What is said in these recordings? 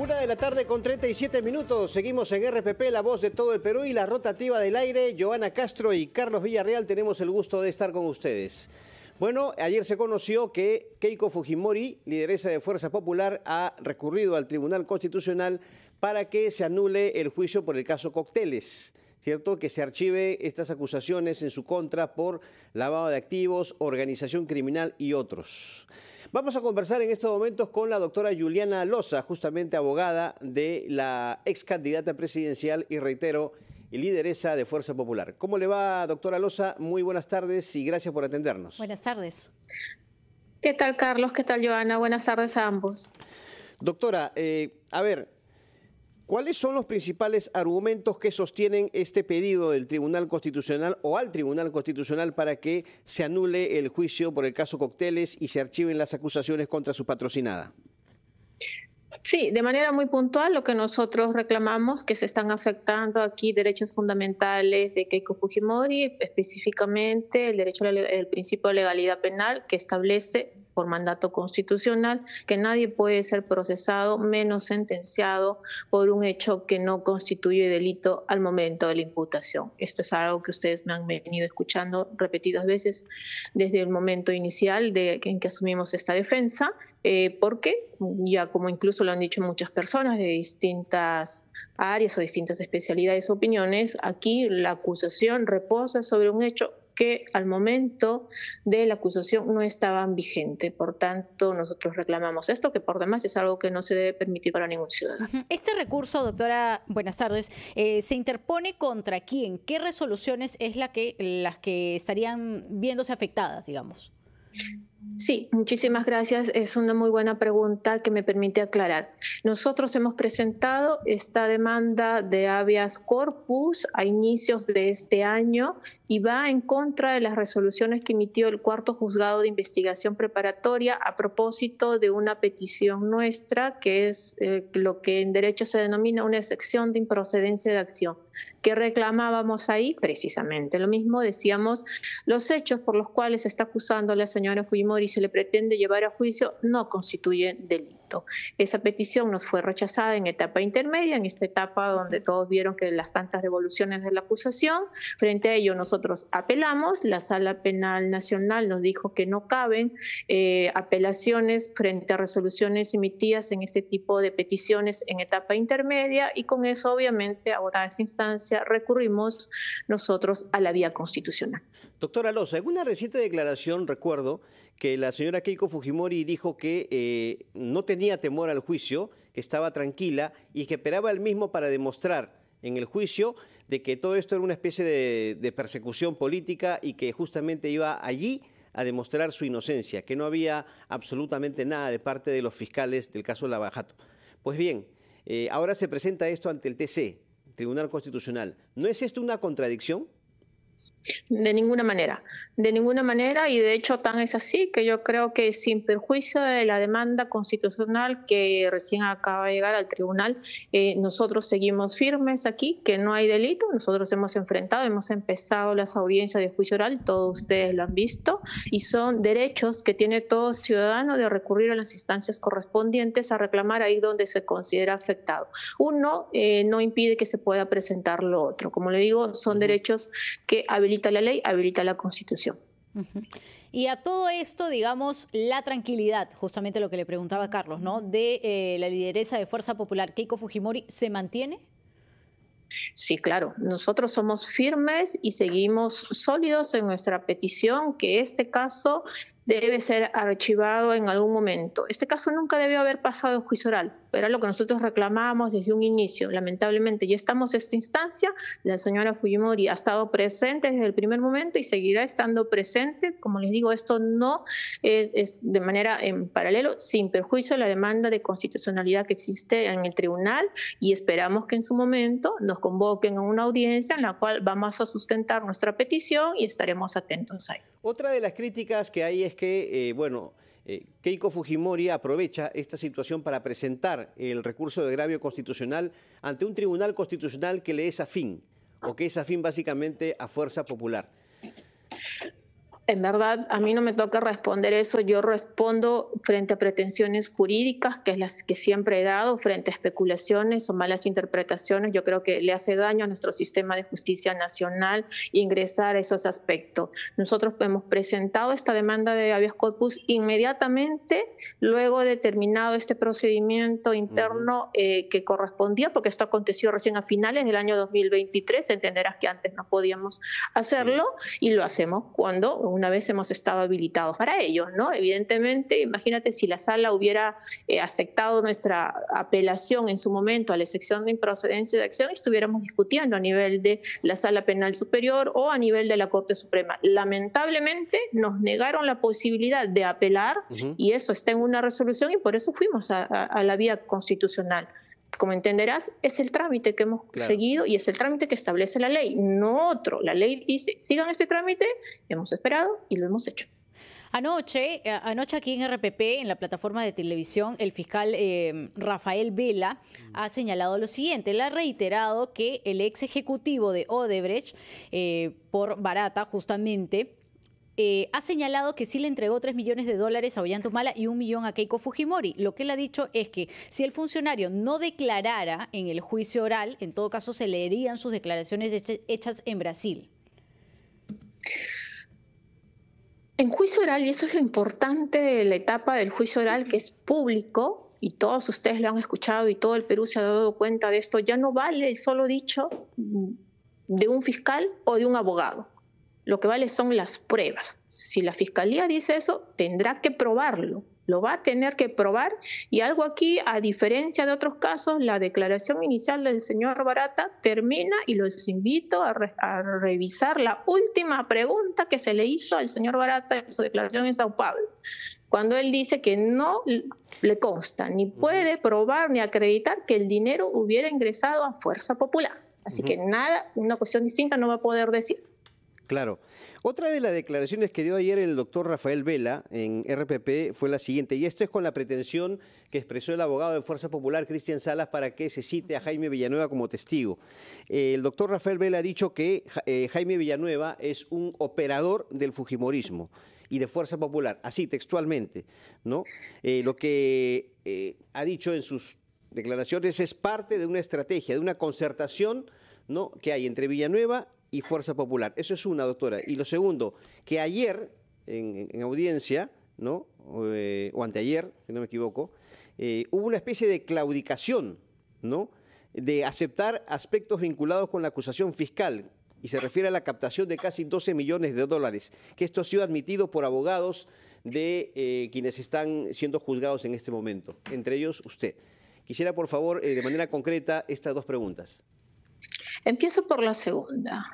Una de la tarde con 37 minutos. Seguimos en RPP, la voz de todo el Perú y la rotativa del aire. Giovanna Castro y Carlos Villarreal, tenemos el gusto de estar con ustedes. Bueno, ayer se conoció que Keiko Fujimori, lideresa de Fuerza Popular, ha recurrido al Tribunal Constitucional para que se anule el juicio por el caso Cocteles. ¿Cierto? Que se archive estas acusaciones en su contra por lavado de activos, organización criminal y otros. Vamos a conversar en estos momentos con la doctora Juliana Loza, justamente abogada de la ex candidata presidencial y reitero, y lideresa de Fuerza Popular. ¿Cómo le va, doctora Loza? Muy buenas tardes y gracias por atendernos. Buenas tardes. ¿Qué tal, Carlos? ¿Qué tal, Joana? Buenas tardes a ambos. Doctora, eh, a ver, ¿Cuáles son los principales argumentos que sostienen este pedido del Tribunal Constitucional o al Tribunal Constitucional para que se anule el juicio por el caso Cocteles y se archiven las acusaciones contra su patrocinada? Sí, de manera muy puntual lo que nosotros reclamamos que se están afectando aquí derechos fundamentales de Keiko Fujimori, específicamente el derecho al principio de legalidad penal que establece por mandato constitucional, que nadie puede ser procesado menos sentenciado por un hecho que no constituye delito al momento de la imputación. Esto es algo que ustedes me han venido escuchando repetidas veces desde el momento inicial de, en que asumimos esta defensa. Eh, porque ya como incluso lo han dicho muchas personas de distintas áreas o distintas especialidades o opiniones, aquí la acusación reposa sobre un hecho que al momento de la acusación no estaban vigentes. Por tanto, nosotros reclamamos esto, que por demás es algo que no se debe permitir para ningún ciudadano. Este recurso, doctora, buenas tardes, eh, ¿se interpone contra quién? ¿Qué resoluciones es la que, las que estarían viéndose afectadas, digamos? Sí, muchísimas gracias. Es una muy buena pregunta que me permite aclarar. Nosotros hemos presentado esta demanda de habeas corpus a inicios de este año y va en contra de las resoluciones que emitió el cuarto juzgado de investigación preparatoria a propósito de una petición nuestra que es eh, lo que en derecho se denomina una excepción de improcedencia de acción que reclamábamos ahí precisamente lo mismo decíamos los hechos por los cuales se está acusando la señora Fujimori y se le pretende llevar a juicio no constituye delito. Esa petición nos fue rechazada en etapa intermedia, en esta etapa donde todos vieron que las tantas devoluciones de la acusación, frente a ello nosotros apelamos, la Sala Penal Nacional nos dijo que no caben eh, apelaciones frente a resoluciones emitidas en este tipo de peticiones en etapa intermedia y con eso obviamente ahora a esta instancia recurrimos nosotros a la vía constitucional. Doctora Loza, en una reciente declaración recuerdo que la señora Keiko Fujimori dijo que eh, no tenía temor al juicio, que estaba tranquila y que esperaba el mismo para demostrar en el juicio de que todo esto era una especie de, persecución política y que justamente iba allí a demostrar su inocencia, que no había absolutamente nada de parte de los fiscales del caso Lavajato. Pues bien, eh, ahora se presenta esto ante el TC, Tribunal Constitucional. ¿No es esto una contradicción? De ninguna manera, de ninguna manera, y de hecho tan es así que yo creo que sin perjuicio de la demanda constitucional que recién acaba de llegar al tribunal, eh, nosotros seguimos firmes aquí, que no hay delito, nosotros hemos enfrentado, hemos empezado las audiencias de juicio oral, todos ustedes lo han visto, y son derechos que tiene todo ciudadano de recurrir a las instancias correspondientes a reclamar ahí donde se considera afectado. Uno eh, no impide que se pueda presentar lo otro, como le digo, son derechos que habilita la ley, habilita la constitución. Y a todo esto, digamos, la tranquilidad, justamente lo que le preguntaba Carlos, ¿no? De eh, la lideresa de Fuerza Popular, Keiko Fujimori, ¿se mantiene? Sí, claro. Nosotros somos firmes y seguimos sólidos en nuestra petición que este caso debe ser archivado en algún momento. Este caso nunca debió haber pasado en juicio oral, era lo que nosotros reclamábamos desde un inicio. Lamentablemente ya estamos en esta instancia, la señora Fujimori ha estado presente desde el primer momento y seguirá estando presente. Como les digo, esto no es, de manera en paralelo, sin perjuicio de la demanda de constitucionalidad que existe en el tribunal y esperamos que en su momento nos convoquen a una audiencia en la cual vamos a sustentar nuestra petición y estaremos atentos ahí. Otra de las críticas que hay es es que, eh, bueno, eh, Keiko Fujimori aprovecha esta situación para presentar el recurso de agravio constitucional ante un tribunal constitucional que le es afín, o que es afín básicamente a Fuerza Popular en verdad a mí no me toca responder eso, yo respondo frente a pretensiones jurídicas, que es las que siempre he dado, frente a especulaciones o malas interpretaciones, yo creo que le hace daño a nuestro sistema de justicia nacional ingresar a esos aspectos. Nosotros hemos presentado esta demanda de habeas corpus inmediatamente luego de terminado este procedimiento interno eh, que correspondía, porque esto aconteció recién a finales del año 2023, entenderás que antes no podíamos hacerlo y lo hacemos cuando una vez hemos estado habilitados para ello, ¿no? Evidentemente, imagínate si la sala hubiera eh, aceptado nuestra apelación en su momento a la excepción de improcedencia de acción, y estuviéramos discutiendo a nivel de la sala penal superior o a nivel de la Corte Suprema. Lamentablemente nos negaron la posibilidad de apelar y eso está en una resolución y por eso fuimos a la vía constitucional como entenderás, es el trámite que hemos seguido y es el trámite que establece la ley, no otro. La ley dice, sigan este trámite, hemos esperado y lo hemos hecho. Anoche, eh, anoche aquí en RPP, en la plataforma de televisión, el fiscal eh, Rafael Vela ha señalado lo siguiente. Él ha reiterado que el ex ejecutivo de Odebrecht, eh, por barata justamente, eh, ha señalado que sí le entregó 3 millones de dólares a Ollantumala y un millón a Keiko Fujimori. Lo que él ha dicho es que si el funcionario no declarara en el juicio oral, en todo caso se leerían sus declaraciones hechas en Brasil. En juicio oral, y eso es lo importante de la etapa del juicio oral, que es público, y todos ustedes lo han escuchado y todo el Perú se ha dado cuenta de esto, ya no vale el solo dicho de un fiscal o de un abogado lo que vale son las pruebas. Si la fiscalía dice eso, tendrá que probarlo. Lo va a tener que probar. Y algo aquí, a diferencia de otros casos, la declaración inicial del señor Barata termina y los invito a, revisar la última pregunta que se le hizo al señor Barata en su declaración en Sao Paulo cuando él dice que no le consta, ni puede probar ni acreditar que el dinero hubiera ingresado a Fuerza Popular. Así que nada, una cuestión distinta no va a poder decir. Claro. Otra de las declaraciones que dio ayer el doctor Rafael Vela en RPP fue la siguiente, y esta es con la pretensión que expresó el abogado de Fuerza Popular, Cristian Salas, para que se cite a Jaime Villanueva como testigo. Eh, el doctor Rafael Vela ha dicho que eh, Jaime Villanueva es un operador del Fujimorismo y de Fuerza Popular, así textualmente, ¿no? Eh, lo que ha dicho en sus declaraciones es parte de una estrategia, de una concertación que hay entre Villanueva y Fuerza Popular. Eso es una, doctora. Y lo segundo, que ayer en, audiencia, ¿no? Eh, o anteayer, si no me equivoco, eh, hubo una especie de claudicación, ¿no? De aceptar aspectos vinculados con la acusación fiscal, y se refiere a la captación de casi 12 millones de dólares, que esto ha sido admitido por abogados de eh, quienes están siendo juzgados en este momento, entre ellos usted. Quisiera, por favor, de manera concreta, estas dos preguntas. Empiezo por la segunda.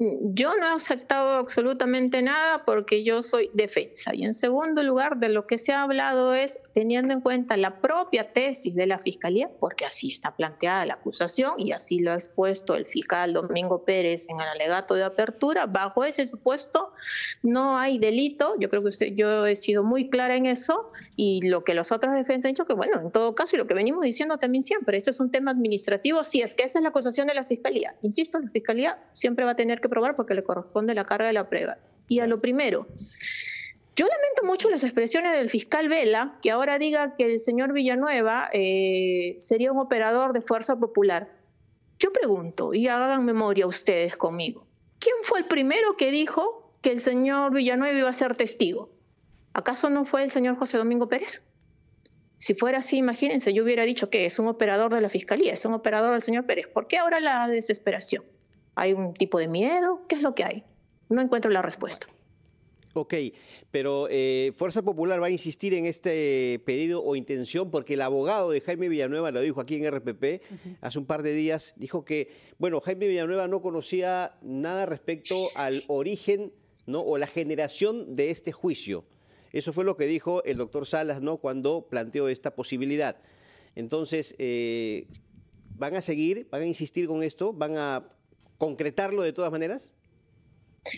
Yo no he aceptado absolutamente nada porque yo soy defensa. Y en segundo lugar, de lo que se ha hablado es, teniendo en cuenta la propia tesis de la Fiscalía, porque así está planteada la acusación y así lo ha expuesto el fiscal Domingo Pérez en el alegato de apertura, bajo ese supuesto no hay delito. Yo creo que usted, yo he sido muy clara en eso y lo que los otras defensas han dicho que, bueno, en todo caso, y lo que venimos diciendo también siempre, esto es un tema administrativo, si es que esa es la acusación de la Fiscalía. Insisto, la Fiscalía siempre va a tener que probar porque le corresponde la carga de la prueba. Y a lo primero, yo lamento mucho las expresiones del fiscal Vela, que ahora diga que el señor Villanueva eh, sería un operador de fuerza popular. Yo pregunto, y hagan memoria ustedes conmigo, ¿quién fue el primero que dijo que el señor Villanueva iba a ser testigo? ¿Acaso no fue el señor José Domingo Pérez? Si fuera así, imagínense, yo hubiera dicho que es un operador de la fiscalía, es un operador del señor Pérez. ¿Por qué ahora la desesperación? ¿Hay un tipo de miedo? ¿Qué es lo que hay? No encuentro la respuesta. Ok, pero eh, Fuerza Popular va a insistir en este pedido o intención porque el abogado de Jaime Villanueva lo dijo aquí en RPP hace un par de días, dijo que, bueno, Jaime Villanueva no conocía nada respecto al origen ¿no? o la generación de este juicio. Eso fue lo que dijo el doctor Salas ¿no? cuando planteó esta posibilidad. Entonces, eh, ¿van a seguir, van a insistir con esto, van a concretarlo de todas maneras?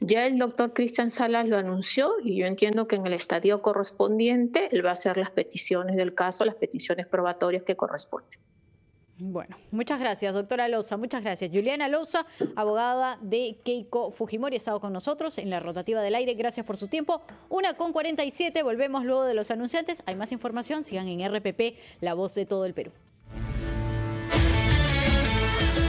Ya el doctor Cristian Salas lo anunció y yo entiendo que en el estadio correspondiente él va a hacer las peticiones del caso, las peticiones probatorias que corresponden. Bueno, muchas gracias, doctora Loza, muchas gracias. Juliana Loza, abogada de Keiko Fujimori, ha estado con nosotros en la rotativa del aire. Gracias por su tiempo. Una con 47, volvemos luego de los anunciantes. Hay más información, sigan en RPP, La Voz de todo el Perú.